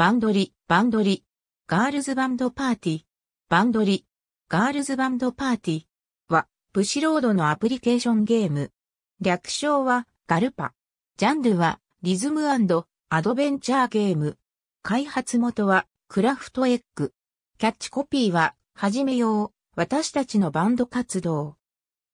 バンドリ、バンドリ、ガールズバンドパーティー、バンドリ、ガールズバンドパーティーは、ブシロードのアプリケーションゲーム。略称は、ガルパ。ジャンルは、リズムアドベンチャーゲーム。開発元は、クラフトエッグ。キャッチコピーは、はじめよう、私たちのバンド活動。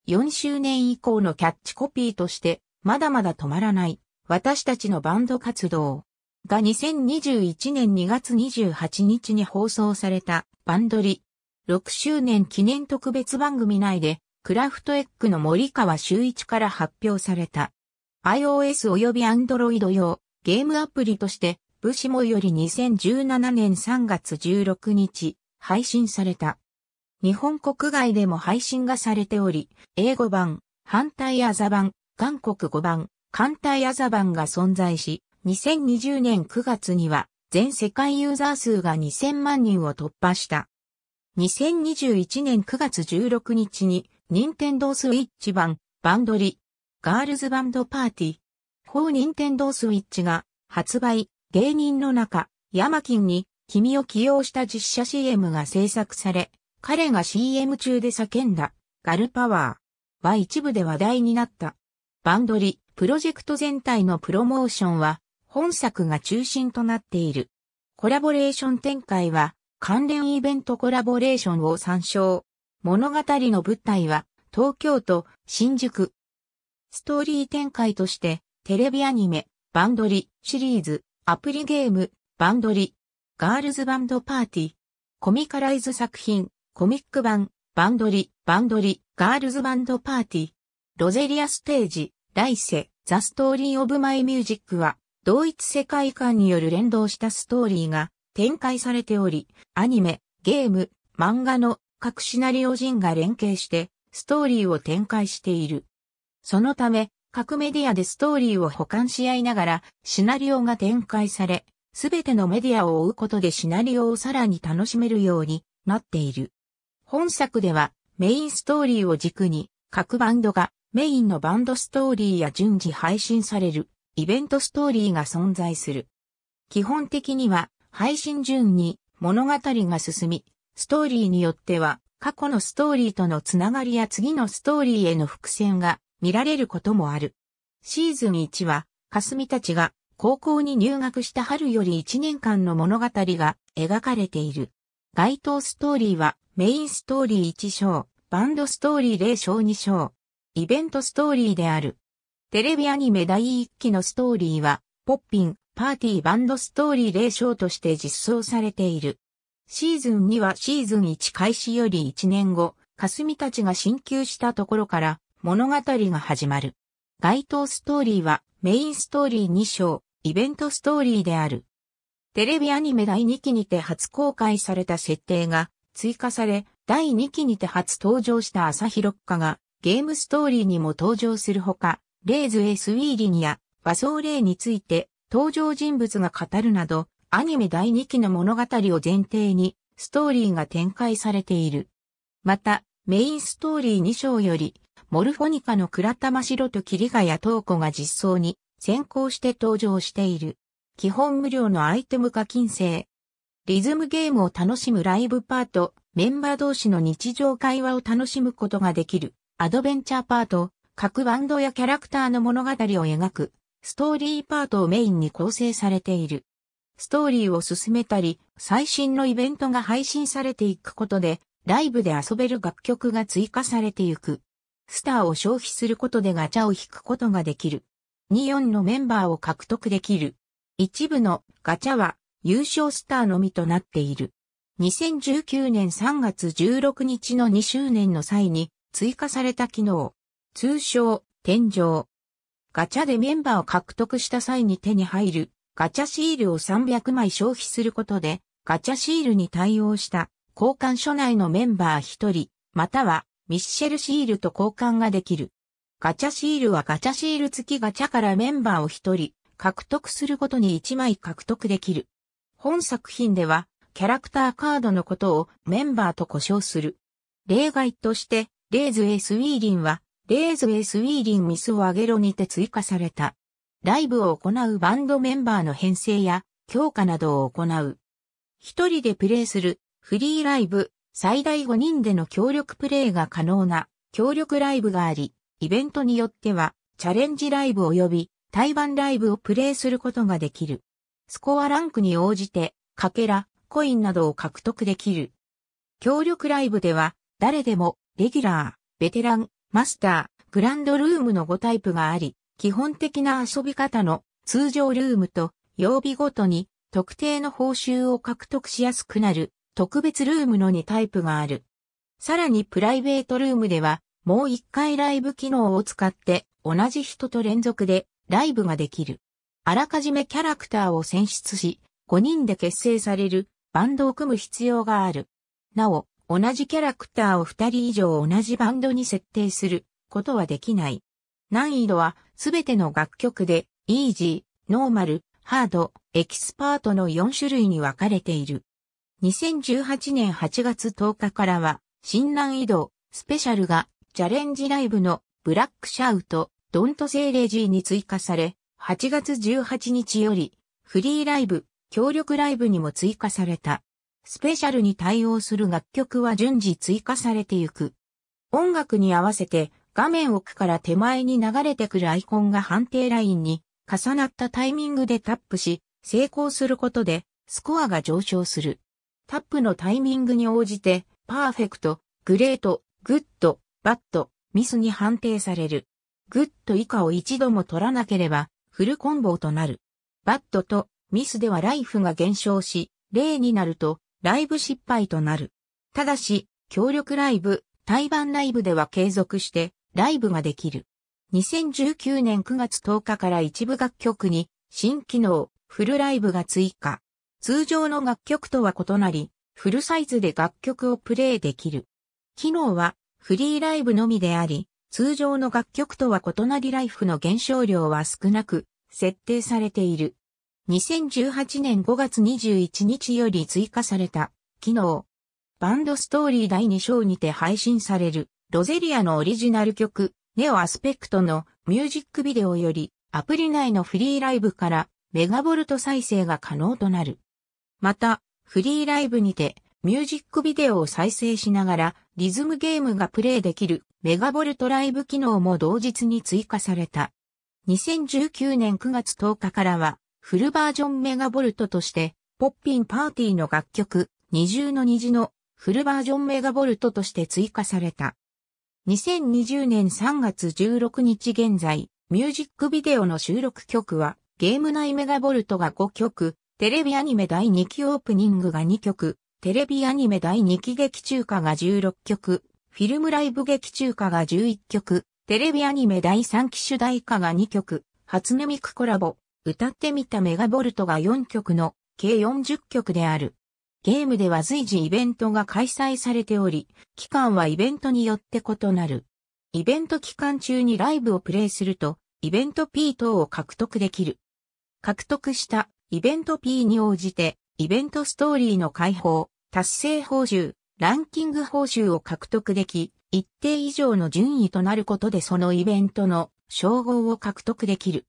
4周年以降のキャッチコピーとして、まだまだ止まらない、私たちのバンド活動。が2021年2月28日に放送されたバンドリ6周年記念特別番組内でクラフトエッグの森川修一から発表された iOS 及び Android 用ゲームアプリとして武士もより2017年3月16日配信された。日本国外でも配信がされており、英語版、反対アザ版、韓国語版、艦隊アザ版が存在し、2020年9月には全世界ユーザー数が2000万人を突破した。2021年9月16日に、任天堂スイッチ版、バンドリ、ガールズバンドパーティー、4任天堂スイッチが、発売、芸人の中、ヤマキンに、君を起用した実写 CM が制作され、彼が CM 中で叫んだ、ガルパワーは一部で話題になった。バンドリ、プロジェクト全体のプロモーションは、本作が中心となっている。コラボレーション展開は関連イベントコラボレーションを参照。物語の舞台は東京都新宿。ストーリー展開としてテレビアニメバンドリシリーズアプリゲームバンドリガールズバンドパーティーコミカライズ作品コミック版バンドリバンドリガールズバンドパーティーロゼリアステージ来世ザストーリーオブマイミュージックは同一世界観による連動したストーリーが展開されており、アニメ、ゲーム、漫画の各シナリオ人が連携してストーリーを展開している。そのため、各メディアでストーリーを保管し合いながらシナリオが展開され、すべてのメディアを追うことでシナリオをさらに楽しめるようになっている。本作ではメインストーリーを軸に各バンドがメインのバンドストーリーや順次配信されるイベントストーリーが存在する。基本的には配信順に物語が進み、ストーリーによっては過去のストーリーとのつながりや次のストーリーへの伏線が見られることもある。シーズン1は、霞たちが高校に入学した春より1年間の物語が描かれている。該当ストーリーはメインストーリー1章、バンドストーリー0章2章、イベントストーリーである。テレビアニメ第1期のストーリーは、ポッピン、パーティーバンドストーリー霊章として実装されている。シーズン2はシーズン1開始より1年後、霞たちが進級したところから物語が始まる。該当ストーリーはメインストーリー2章、イベントストーリーである。テレビアニメ第2期にて初公開された設定が追加され、第2期にて初登場した朝広っかがゲームストーリーにも登場するほか、レーズ・エスウィーリニや和装霊について登場人物が語るなど、アニメ第2期の物語を前提にストーリーが展開されている。また、メインストーリー2章より、モルフォニカの倉玉城と霧ヶ谷東子が実装に先行して登場している。基本無料のアイテム課金制。リズムゲームを楽しむライブパート、メンバー同士の日常会話を楽しむことができるアドベンチャーパート、各バンドやキャラクターの物語を描く、ストーリーパートをメインに構成されている。ストーリーを進めたり、最新のイベントが配信されていくことで、ライブで遊べる楽曲が追加されていく。スターを消費することでガチャを引くことができる。24のメンバーを獲得できる。一部のガチャは優勝スターのみとなっている。2019年3月16日の2周年の際に追加された機能。通称、天井。ガチャでメンバーを獲得した際に手に入るガチャシールを300枚消費することでガチャシールに対応した交換所内のメンバー1人またはミッシェルシールと交換ができる。ガチャシールはガチャシール付きガチャからメンバーを1人獲得することに1枚獲得できる。本作品ではキャラクターカードのことをメンバーと呼称する。例外としてレーズ・エース・ウィーリンはレーズウェイスウィーリンミスをあげろにて追加された。ライブを行うバンドメンバーの編成や強化などを行う。一人でプレイするフリーライブ、最大5人での協力プレイが可能な協力ライブがあり、イベントによってはチャレンジライブ及び対バンライブをプレイすることができる。スコアランクに応じて、かけら、コインなどを獲得できる。協力ライブでは、誰でも、レギュラー、ベテラン、マスター、グランドルームの5タイプがあり、基本的な遊び方の通常ルームと曜日ごとに特定の報酬を獲得しやすくなる特別ルームの2タイプがある。さらにプライベートルームではもう1回ライブ機能を使って同じ人と連続でライブができる。あらかじめキャラクターを選出し、5人で結成されるバンドを組む必要がある。なお、同じキャラクターを二人以上同じバンドに設定することはできない。難易度はすべての楽曲で、イージー、ノーマル、ハード、エキスパートの4種類に分かれている。2018年8月10日からは、新難易度、スペシャルが、チャレンジライブの、ブラックシャウト、ドントセイレジーに追加され、8月18日より、フリーライブ、協力ライブにも追加された。スペシャルに対応する楽曲は順次追加されていく。音楽に合わせて画面奥から手前に流れてくるアイコンが判定ラインに重なったタイミングでタップし、成功することでスコアが上昇する。タップのタイミングに応じて、パーフェクト、グレート、グッド、バッド、ミスに判定される。グッド以下を一度も取らなければ、フルコンボとなる。バッドとミスではライフが減少し、0になると、ライブ失敗となる。ただし、協力ライブ、対バンライブでは継続してライブができる。2019年9月10日から一部楽曲に新機能、フルライブが追加。通常の楽曲とは異なり、フルサイズで楽曲をプレイできる。機能はフリーライブのみであり、通常の楽曲とは異なりライフの減少量は少なく、設定されている。2018年5月21日より追加された、機能。バンドストーリー第2章にて配信される、ロゼリアのオリジナル曲、ネオアスペクトのミュージックビデオより、アプリ内のフリーライブからメガボルト再生が可能となる。また、フリーライブにてミュージックビデオを再生しながらリズムゲームがプレイできるメガボルトライブ機能も同日に追加された。2019年9月10日からはフルバージョンメガボルトとして、ポッピンパーティーの楽曲、二重の虹のフルバージョンメガボルトとして追加された。2020年3月16日現在、ミュージックビデオの収録曲は、ゲーム内メガボルトが5曲、テレビアニメ第2期オープニングが2曲、テレビアニメ第2期劇中歌が16曲、フィルムライブ劇中歌が11曲、テレビアニメ第3期主題歌が2曲、初音ミクコラボ、歌ってみたメガボルトが4曲の計40曲である。ゲームでは随時イベントが開催されており、期間はイベントによって異なる。イベント期間中にライブをプレイすると、イベント P 等を獲得できる。獲得したイベント P に応じて、イベントストーリーの解放、達成報酬、ランキング報酬を獲得でき、一定以上の順位となることでそのイベントの称号を獲得できる。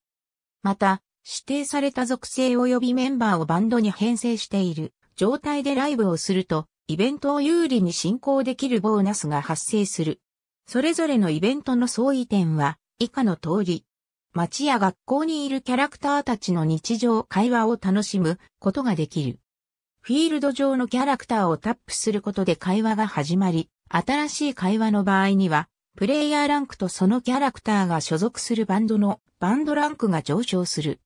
また、指定された属性及びメンバーをバンドに編成している状態でライブをすると、イベントを有利に進行できるボーナスが発生する。それぞれのイベントの相違点は、以下の通り。街や学校にいるキャラクターたちの日常会話を楽しむことができる。フィールド上のキャラクターをタップすることで会話が始まり、新しい会話の場合には、プレイヤーランクとそのキャラクターが所属するバンドのバンドランクが上昇する。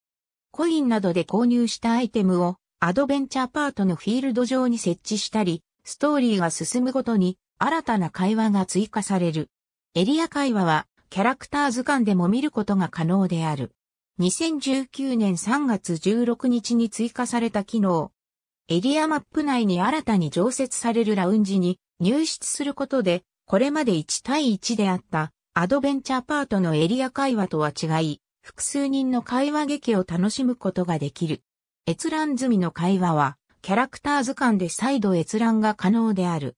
コインなどで購入したアイテムをアドベンチャーパートのフィールド上に設置したり、ストーリーが進むごとに新たな会話が追加される。エリア会話はキャラクター図鑑でも見ることが可能である。2019年3月16日に追加された機能。エリアマップ内に新たに常設されるラウンジに入室することで、これまで1対1であったアドベンチャーパートのエリア会話とは違い、複数人の会話劇を楽しむことができる。閲覧済みの会話は、キャラクター図鑑で再度閲覧が可能である。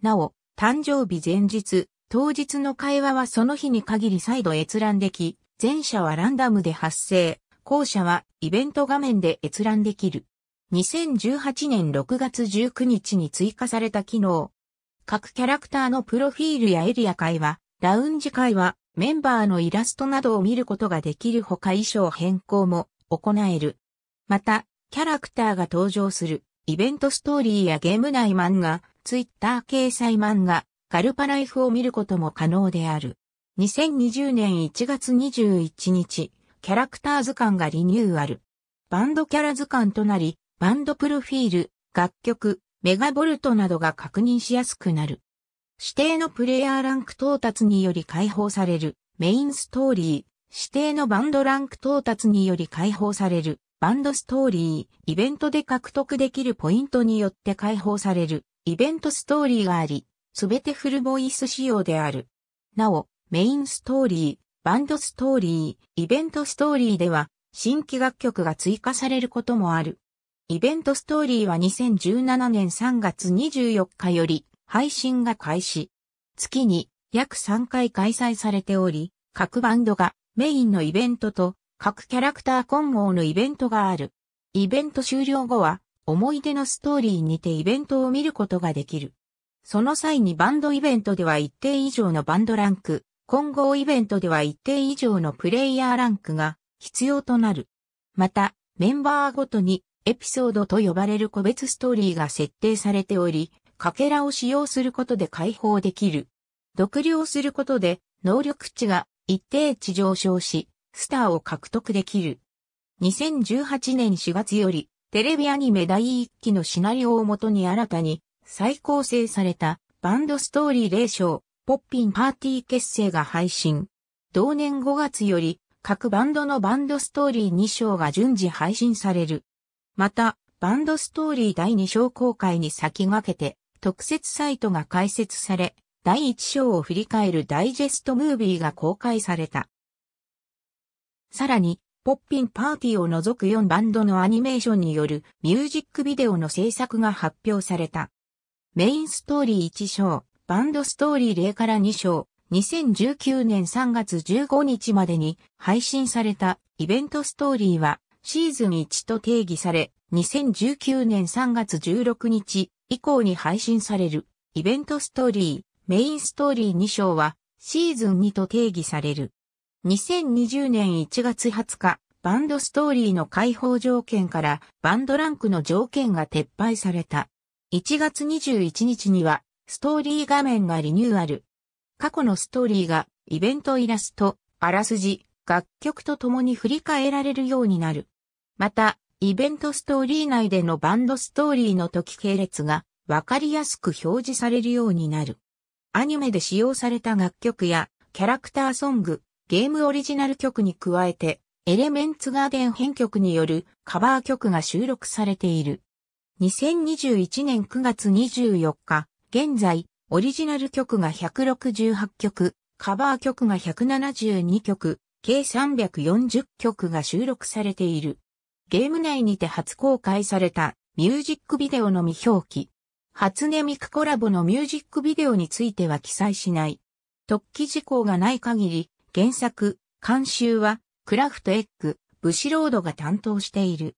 なお、誕生日前日、当日の会話はその日に限り再度閲覧でき、前者はランダムで発生、後者はイベント画面で閲覧できる。2018年6月19日に追加された機能。各キャラクターのプロフィールやエリア会話、ラウンジ会話、メンバーのイラストなどを見ることができるほか衣装変更も行える。また、キャラクターが登場するイベントストーリーやゲーム内漫画、ツイッター掲載漫画、ガルパライフを見ることも可能である。2020年1月21日、キャラクター図鑑がリニューアル。バンドキャラ図鑑となり、バンドプロフィール、楽曲、メガボルトなどが確認しやすくなる。指定のプレイヤーランク到達により解放されるメインストーリー、指定のバンドランク到達により解放されるバンドストーリー、イベントで獲得できるポイントによって解放されるイベントストーリーがあり、すべてフルボイス仕様である。なお、メインストーリー、バンドストーリー、イベントストーリーでは新規楽曲が追加されることもある。イベントストーリーは2017年3月24日より配信が開始。月に約3回開催されており、各バンドがメインのイベントと各キャラクター混合のイベントがある。イベント終了後は思い出のストーリーにてイベントを見ることができる。その際にバンドイベントでは一定以上のバンドランク、混合イベントでは一定以上のプレイヤーランクが必要となる。また、メンバーごとにエピソードと呼ばれる個別ストーリーが設定されており、かけらを使用することで解放できる。独量することで能力値が一定値上昇し、スターを獲得できる。2018年4月より、テレビアニメ第1期のシナリオをもとに新たに再構成されたバンドストーリー0章、ポッピンパーティー結成が配信。同年5月より、各バンドのバンドストーリー2章が順次配信される。また、バンドストーリー第2章公開に先駆けて、特設サイトが開設され、第1章を振り返るダイジェストムービーが公開された。さらに、ポッピンパーティーを除く4バンドのアニメーションによるミュージックビデオの制作が発表された。メインストーリー1章、バンドストーリー0から2章、2019年3月15日までに配信されたイベントストーリーはシーズン1と定義され、2019年3月16日以降に配信されるイベントストーリー、メインストーリー2章はシーズン2と定義される。2020年1月20日、バンドストーリーの開放条件からバンドランクの条件が撤廃された。1月21日にはストーリー画面がリニューアル。過去のストーリーがイベントイラスト、あらすじ、楽曲と共に振り返られるようになる。また、イベントストーリー内でのバンドストーリーの時系列がわかりやすく表示されるようになる。アニメで使用された楽曲やキャラクターソング、ゲームオリジナル曲に加えて、エレメンツガーデン編曲によるカバー曲が収録されている。2021年9月24日、現在、オリジナル曲が168曲、カバー曲が172曲、計340曲が収録されている。ゲーム内にて初公開されたミュージックビデオの未表記。初音ミクコラボのミュージックビデオについては記載しない。特記事項がない限り、原作、監修は、クラフトエッグ、ブシロードが担当している。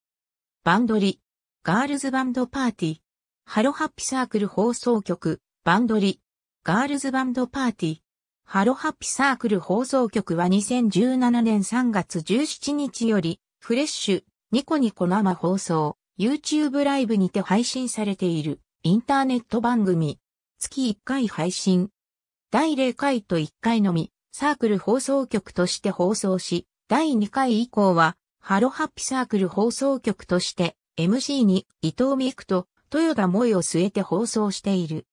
バンドリ、ガールズバンドパーティー、ハロハッピサークル放送局、バンドリ、ガールズバンドパーティー、ハロハッピサークル放送局は2017年3月17日より、フレッシュ、ニコニコ生放送、YouTube ライブにて配信されているインターネット番組。月1回配信。第0回と1回のみ、サークル放送局として放送し、第2回以降は、ハロハッピサークル放送局として、MC に伊藤美久と豊田萌を据えて放送している。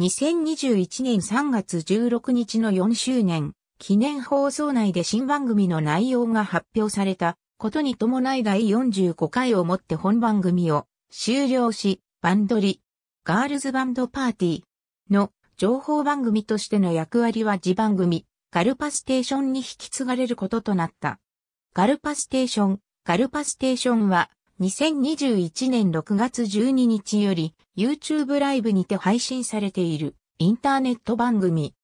2021年3月16日の4周年、記念放送内で新番組の内容が発表されたことに伴い第45回をもって本番組を終了し、バンドリ、ガールズバンドパーティーの情報番組としての役割は自番組、ガルパステーションに引き継がれることとなった。ガルパステーション、ガルパステーションは2021年6月12日より YouTube ライブにて配信されているインターネット番組。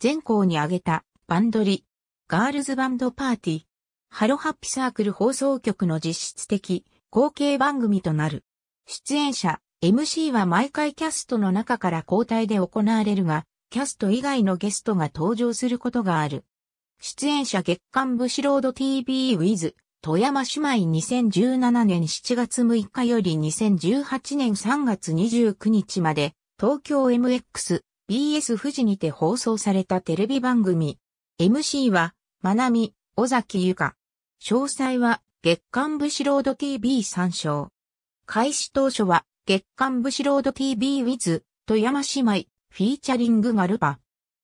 全校に挙げたバンドリ、ガールズバンドパーティーハロハッピサークル放送局の実質的後継番組となる。出演者、MC は毎回キャストの中から交代で行われるが、キャスト以外のゲストが登場することがある。出演者月刊ブシロード TV w i ズ、富山姉妹2017年7月6日より2018年3月29日まで東京 MX BS 富士にて放送されたテレビ番組。MC は、まなみ、尾崎ゆか。詳細は月刊武士ロード TV 参照。開始当初は月刊武士ロード TV with 富山姉妹フィーチャリングガルパ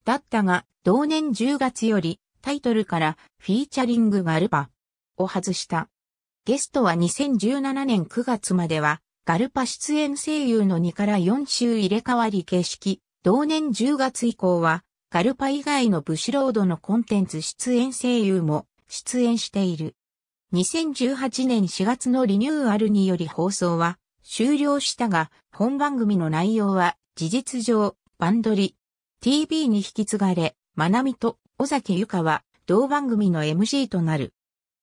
だったが同年10月よりタイトルからフィーチャリングガルパを外した。ゲストは2017年9月まではガルパ出演声優の2から4週入れ替わり形式。同年10月以降はガルパ以外の武士ロードのコンテンツ出演声優も出演している。2018年4月のリニューアルにより放送は終了したが、本番組の内容は事実上、バンドリ TV に引き継がれ、まなみと尾崎ゆかは同番組の MC となる。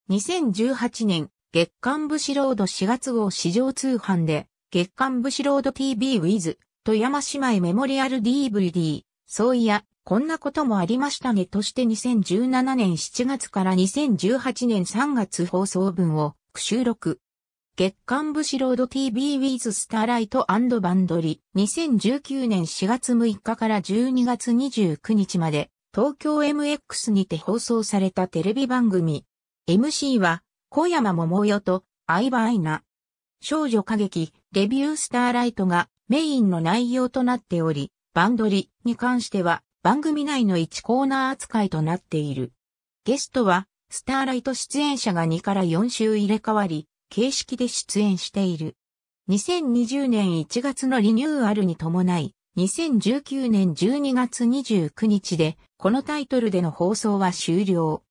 2018年、月刊武士ロード4月号市場通販で、月刊武士ロード TV with 富山姉妹メモリアル DVD、そういや、こんなこともありましたねとして2017年7月から2018年3月放送分を収録。月刊武士ロード TV with スターライトバンドリ2019年4月6日から12月29日まで東京 MX にて放送されたテレビ番組。MC は小山桃代と相葉愛菜。少女歌劇レビュースターライトがメインの内容となっており、バンドリに関しては番組内の1コーナー扱いとなっている。ゲストは、スターライト出演者が2から4週入れ替わり、形式で出演している。2020年1月のリニューアルに伴い、2019年12月29日で、このタイトルでの放送は終了。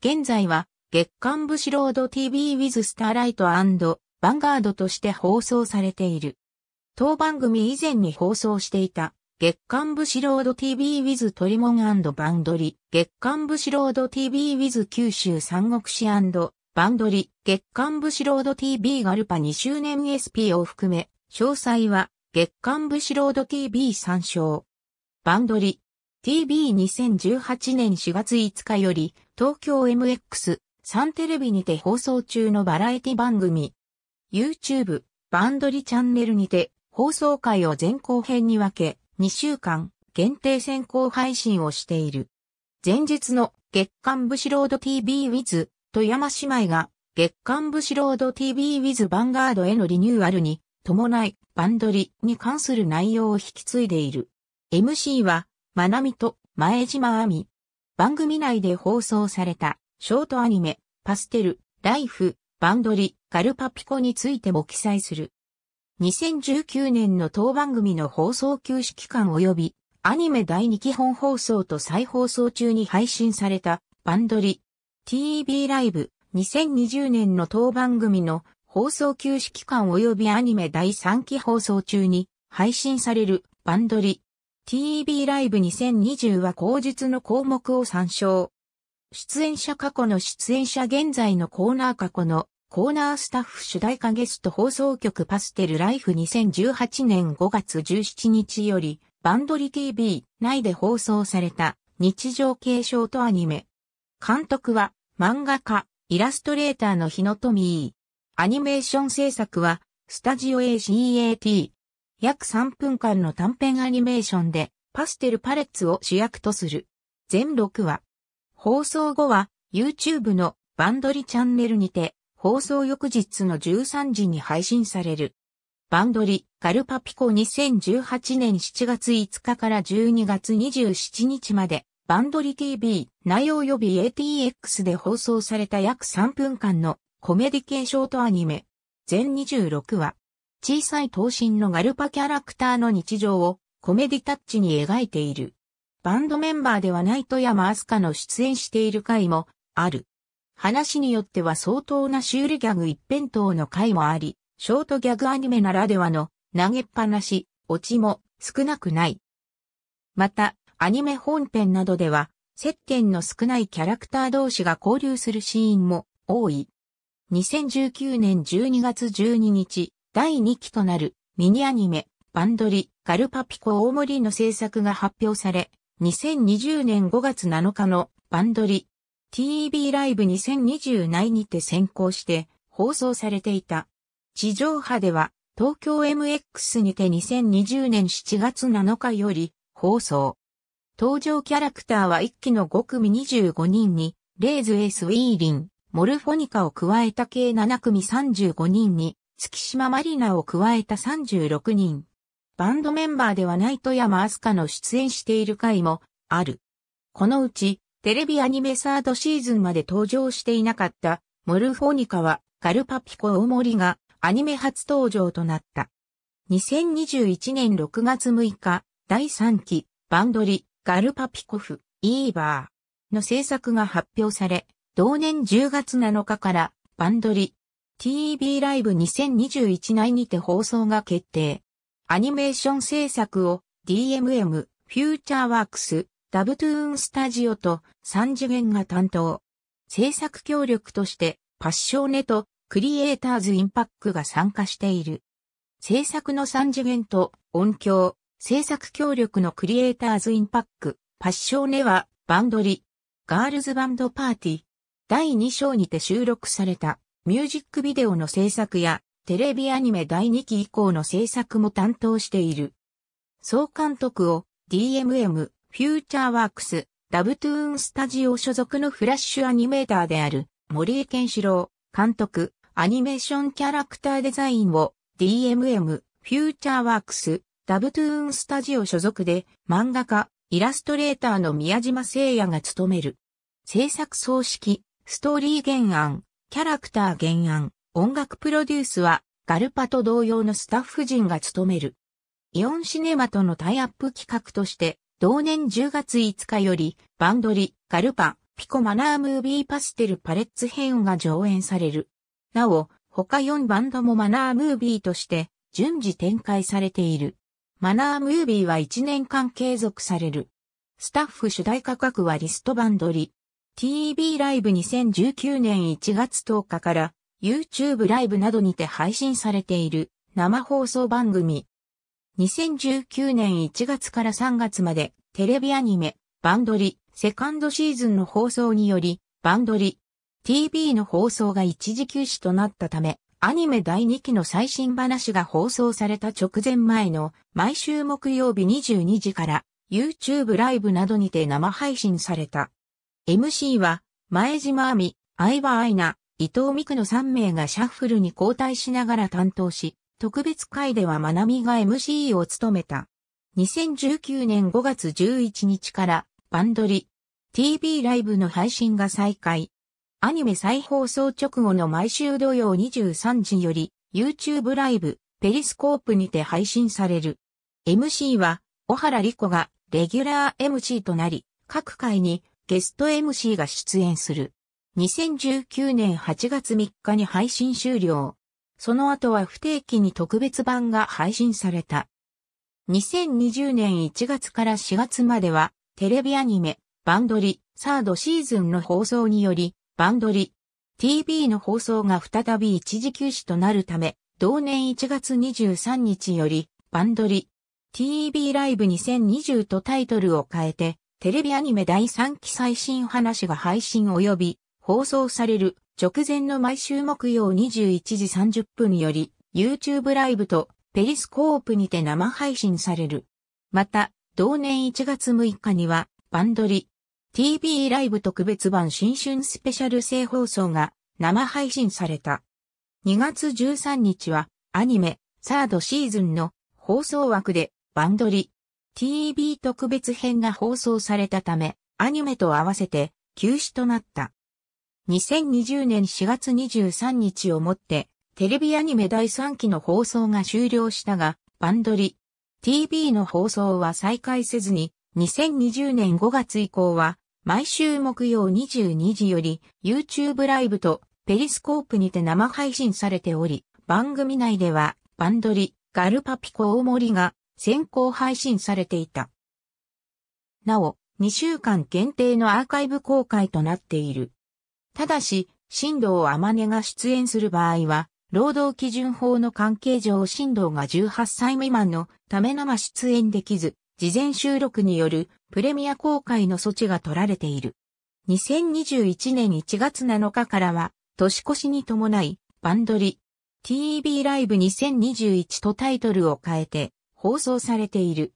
現在は、月刊ブシロード TV with スターライトヴァンガードとして放送されている。当番組以前に放送していた月刊武士ロード TV with トリモンバンドリ、月刊武士ロード TV with 九州三国志バンドリ、月刊武士ロード TV ガルパ2周年 SP を含め、詳細は月刊武士ロード TV 参照。バンドリ、TV2018 年4月5日より、東京 MX、サンテレビにて放送中のバラエティ番組、YouTube、バンドリチャンネルにて、放送回を全後編に分け、2週間限定先行配信をしている。前日の月刊武士ロード TV with 富山姉妹が月刊武士ロード TV with ヴァンガードへのリニューアルに伴いバンドリに関する内容を引き継いでいる。MC は、まなみと前島亜美。番組内で放送されたショートアニメ、パステル、ライフ、バンドリ、ガルパピコについても記載する。2019年の当番組の放送休止期間及び、アニメ第2基本放送と再放送中に配信された、バンドリ、TV ライブ、2020年の当番組の放送休止期間及びアニメ第3期放送中に配信されるバンドリ TV ライブ2020は後述の項目を参照。出演者過去の出演者現在のコーナー過去のコーナースタッフ主題歌ゲスト放送局パステルライフ2018年5月17日よりバンドリ TV 内で放送された日常継承とアニメ。監督は漫画家、イラストレーターの日野富アニメーション制作はスタジオ ACAT。約3分間の短編アニメーションでパステルパレッツを主役とする。全6話。放送後は YouTube のバンドリチャンネルにて放送翌日の13時に配信される。バンドリ、ガルパピコ2018年7月5日から12月27日まで、バンドリ TV、内容予備 ATX で放送された約3分間のコメディ系ショートアニメ、全26話。小さい闘身のガルパキャラクターの日常をコメディタッチに描いている。バンドメンバーではないと、山アスカの出演している回もある。話によっては相当なシュールギャグ一辺倒の回もあり、ショートギャグアニメならではの投げっぱなし、オチも少なくない。また、アニメ本編などでは、接点の少ないキャラクター同士が交流するシーンも多い。2019年12月12日、第2期となるミニアニメ、バンドリ、ガルパピコ大森の制作が発表され、2020年5月7日のバンドリ、TEB ライブ2020内にて先行して放送されていた。地上波では東京 MX にて2020年7月7日より放送。登場キャラクターは一期の5組25人に、レイズエースウィーリン、モルフォニカを加えた計7組35人に、月島マリナを加えた36人。バンドメンバーではない富山アスカの出演している回もある。このうち、テレビアニメサードシーズンまで登場していなかったモルフォニカはガルパピコ大森がアニメ初登場となった。2021年6月6日、第3期バンドリガルパピコフイーバーの制作が発表され、同年10月7日からバンドリ TV ライブ2021内にて放送が決定。アニメーション制作を DMM フューチャーワークスダブトゥーンスタジオと3次元が担当。制作協力としてパッショーネとクリエイターズインパックが参加している。制作の3次元と音響、制作協力のクリエイターズインパック、パッショーネはバンドリ、ガールズバンドパーティー、第2章にて収録されたミュージックビデオの制作やテレビアニメ第2期以降の制作も担当している。総監督を DMM フューチャーワークス、ダブトゥーンスタジオ所属のフラッシュアニメーターである、森江健志郎、監督、アニメーションキャラクターデザインを、DMM、フューチャーワークス、ダブトゥーンスタジオ所属で、漫画家、イラストレーターの宮島聖也が務める。制作総指揮、ストーリー原案、キャラクター原案、音楽プロデュースは、ガルパと同様のスタッフ陣が務める。イオンシネマとのタイアップ企画として、同年10月5日より、バンドリ、ガルパ、ピコマナームービーパステルパレッツ編が上演される。なお、他4バンドもマナームービーとして、順次展開されている。マナームービーは1年間継続される。スタッフ主題価格はリストバンドリ。TV ライブ2019年1月10日から YouTube ライブなどにて配信されている生放送番組2019年1月から3月までテレビアニメ、バンドリ、セカンドシーズンの放送により、バンドリ、TV の放送が一時休止となったため、アニメ第2期の最新話が放送された直前前の毎週木曜日22時から YouTube ライブなどにて生配信された。MC は前島亜美、相葉愛菜、伊藤美久の3名がシャッフルに交代しながら担当し、特別会ではまなみが MC を務めた。2019年5月11日からバンドリ TV ライブの配信が再開。アニメ再放送直後の毎週土曜23時より YouTube ライブペリスコープにて配信される。MC は小原莉子がレギュラー MC となり、各回にゲスト MC が出演する。2019年8月3日に配信終了。その後は不定期に特別版が配信された。2020年1月から4月までは、テレビアニメ、バンドリ、サードシーズンの放送により、バンドリ、TV の放送が再び一時休止となるため、同年1月23日より、バンドリ、TV ライブ2020とタイトルを変えて、テレビアニメ第3期最新話が配信及び放送される直前の毎週木曜21時30分より、YouTube ライブとペリスコープにて生配信される。また、同年1月6日には、バンドリ、TV ライブ特別版新春スペシャル生放送が生配信された。2月13日は、アニメ、サードシーズンの放送枠で、バンドリ、TV 特別編が放送されたため、アニメと合わせて休止となった。2020年4月23日をもって、テレビアニメ第3期の放送が終了したが、バンドリ TV の放送は再開せずに、2020年5月以降は、毎週木曜22時より、YouTube ライブとペリスコープにて生配信されており、番組内では、バンドリ、ガルパピコ大森が先行配信されていた。なお、2週間限定のアーカイブ公開となっている。ただし、新藤天音が出演する場合は、労働基準法の関係上新動が18歳未満のため生ま出演できず、事前収録によるプレミア公開の措置が取られている。2021年1月7日からは、年越しに伴い、バンドリ、TV ライブ2021とタイトルを変えて放送されている。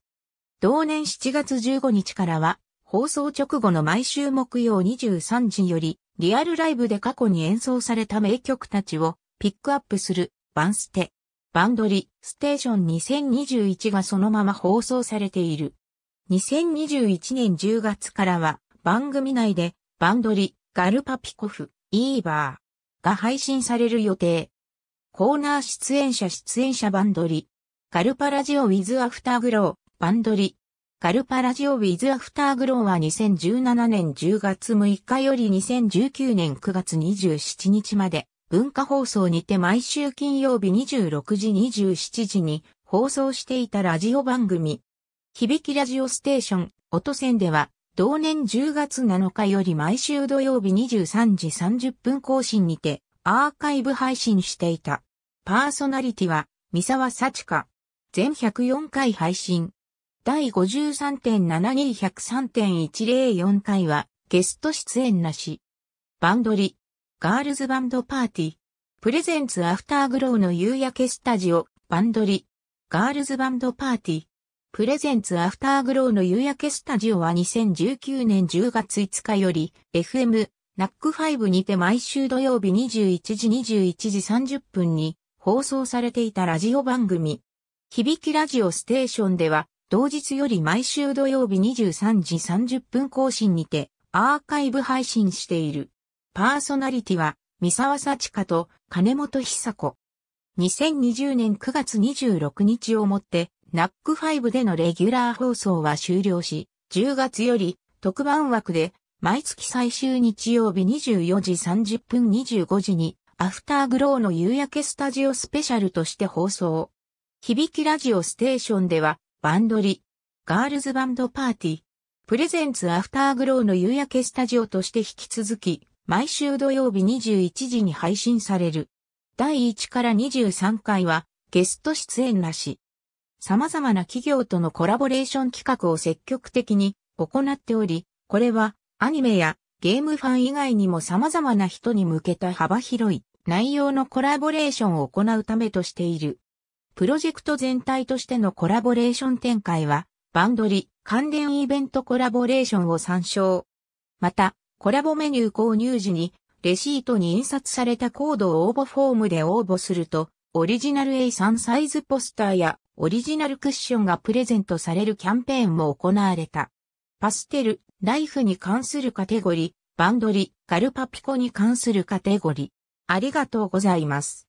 同年7月15日からは、放送直後の毎週木曜23時より、リアルライブで過去に演奏された名曲たちをピックアップするバンステ。バンドリステーション2021がそのまま放送されている。2021年10月からは番組内でバンドリガルパピコフ、イーバーが配信される予定。コーナー出演者出演者バンドリガルパラジオウィズアフターグローバンドリカルパラジオウィズアフターグローは2017年10月6日より2019年9月27日まで文化放送にて毎週金曜日26時27時に放送していたラジオ番組。響きラジオステーション、音線では同年10月7日より毎週土曜日23時30分更新にてアーカイブ配信していた。パーソナリティは三沢幸香。全104回配信。第53.72103.104回は、ゲスト出演なし。バンドリ、ガールズバンドパーティー、プレゼンツアフターグローの夕焼けスタジオ、バンドリ、ガールズバンドパーティー、プレゼンツアフターグローの夕焼けスタジオは2019年10月5日より、FM、ナック5にて毎週土曜日21時21時30分に放送されていたラジオ番組、響きラジオステーションでは、同日より毎週土曜日23時30分更新にてアーカイブ配信している。パーソナリティは三沢幸香と金本久子。2020年9月26日をもって、ナック5でのレギュラー放送は終了し、10月より特番枠で毎月最終日曜日24時30分25時にアフターグローの夕焼けスタジオスペシャルとして放送。響きラジオステーションではバンドリ、ガールズバンドパーティー、プレゼンツアフターグローの夕焼けスタジオとして引き続き、毎週土曜日21時に配信される。第1から23回は、ゲスト出演なし。様々な企業とのコラボレーション企画を積極的に行っており、これはアニメやゲームファン以外にも様々な人に向けた幅広い内容のコラボレーションを行うためとしている。プロジェクト全体としてのコラボレーション展開は、バンドリ、関連イベントコラボレーションを参照。また、コラボメニュー購入時に、レシートに印刷されたコードを応募フォームで応募すると、オリジナル A3 サイズポスターやオリジナルクッションがプレゼントされるキャンペーンも行われた。パステル、ライフに関するカテゴリー、バンドリ、ガルパピコに関するカテゴリー。ありがとうございます。